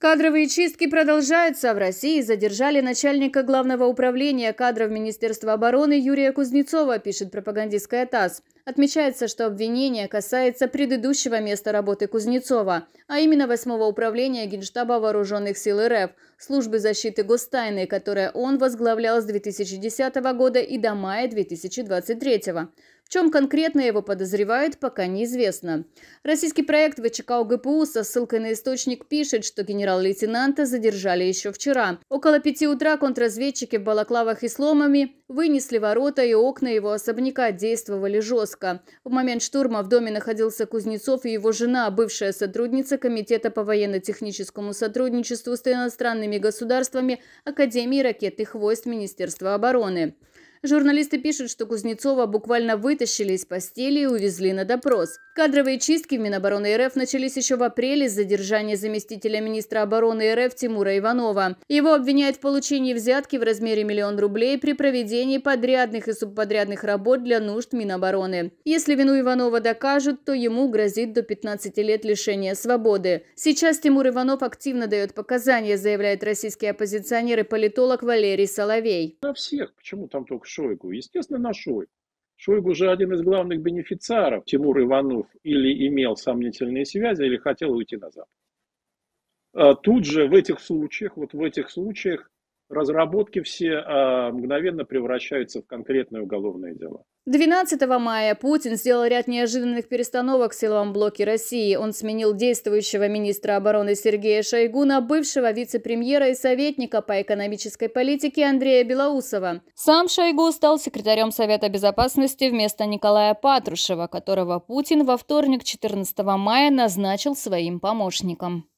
Кадровые чистки продолжаются. В России задержали начальника главного управления кадров Министерства обороны Юрия Кузнецова, пишет пропагандистская ТАСС. Отмечается, что обвинение касается предыдущего места работы Кузнецова, а именно восьмого управления Генштаба Вооруженных сил РФ, службы защиты гостайны, которое он возглавлял с 2010 года и до мая 2023 года. В чем конкретно его подозревают, пока неизвестно. Российский проект ВЧК УГПУ со ссылкой на источник пишет, что генерал-лейтенанта задержали еще вчера. Около пяти утра контрразведчики в балаклавах и сломами вынесли ворота и окна его особняка, действовали жестко Киоска. В момент штурма в доме находился Кузнецов и его жена, бывшая сотрудница Комитета по военно-техническому сотрудничеству с иностранными государствами Академии ракетных войск Министерства обороны. Журналисты пишут, что Кузнецова буквально вытащили из постели и увезли на допрос. Кадровые чистки в Минобороны РФ начались еще в апреле с задержания заместителя министра обороны РФ Тимура Иванова. Его обвиняют в получении взятки в размере миллион рублей при проведении подрядных и субподрядных работ для нужд Минобороны. Если вину Иванова докажут, то ему грозит до 15 лет лишения свободы. Сейчас Тимур Иванов активно дает показания, заявляет российский оппозиционер и политолог Валерий Соловей. На всех. Почему там только Шойгу? Естественно, на Шойгу. Шойгу же один из главных бенефициаров. Тимур Иванов или имел сомнительные связи, или хотел уйти назад. А тут же в этих случаях, вот в этих случаях разработки все а, мгновенно превращаются в конкретные уголовные дела. 12 мая Путин сделал ряд неожиданных перестановок в силовом блоке России. Он сменил действующего министра обороны Сергея Шойгу на бывшего вице-премьера и советника по экономической политике Андрея Белоусова. Сам Шойгу стал секретарем Совета безопасности вместо Николая Патрушева, которого Путин во вторник 14 мая назначил своим помощником.